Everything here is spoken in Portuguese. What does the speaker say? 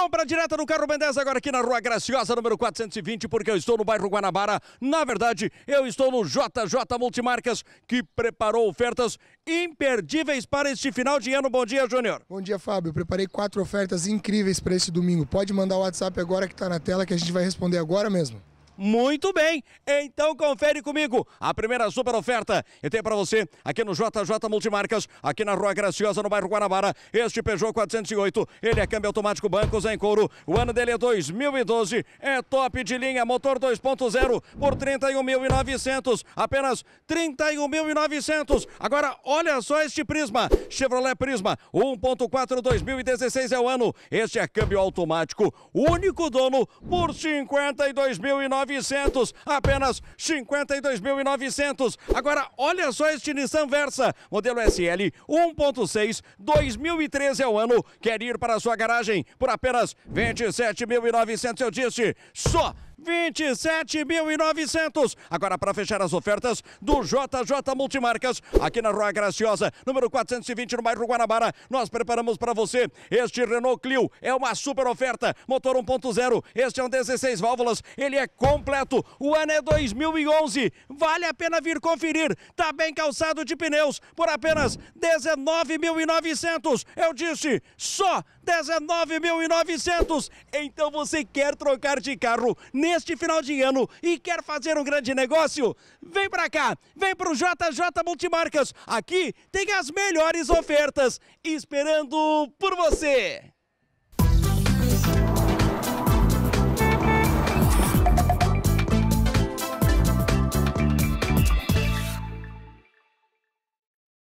Compra direta no carro Ben 10 agora aqui na Rua Graciosa, número 420, porque eu estou no bairro Guanabara. Na verdade, eu estou no JJ Multimarcas, que preparou ofertas imperdíveis para este final de ano. Bom dia, Júnior. Bom dia, Fábio. Preparei quatro ofertas incríveis para esse domingo. Pode mandar o WhatsApp agora que está na tela que a gente vai responder agora mesmo. Muito bem, então confere comigo a primeira super oferta. Eu tenho para você aqui no JJ Multimarcas, aqui na Rua Graciosa, no bairro Guanabara, este Peugeot 408. Ele é câmbio automático, bancos em couro. O ano dele é 2012, é top de linha, motor 2.0 por 31.900, apenas 31.900. Agora olha só este Prisma, Chevrolet Prisma 1.4 2016 é o ano. Este é câmbio automático, único dono por 52.900. 900, apenas 52.900. Agora, olha só este Nissan Versa, modelo SL 1.6, 2013 é o ano. Quer ir para a sua garagem por apenas 27.900, eu disse, só 27.900. Agora, para fechar as ofertas do JJ Multimarcas, aqui na Rua Graciosa, número 420, no bairro Guanabara, nós preparamos para você este Renault Clio. É uma super oferta, motor 1.0. Este é um 16 válvulas, ele é completo. O ano é 2011. Vale a pena vir conferir. Tá bem calçado de pneus por apenas 19.900. Eu disse, só 19.900. Então você quer trocar de carro neste final de ano e quer fazer um grande negócio? Vem pra cá, vem pro JJ Multimarcas. Aqui tem as melhores ofertas esperando por você.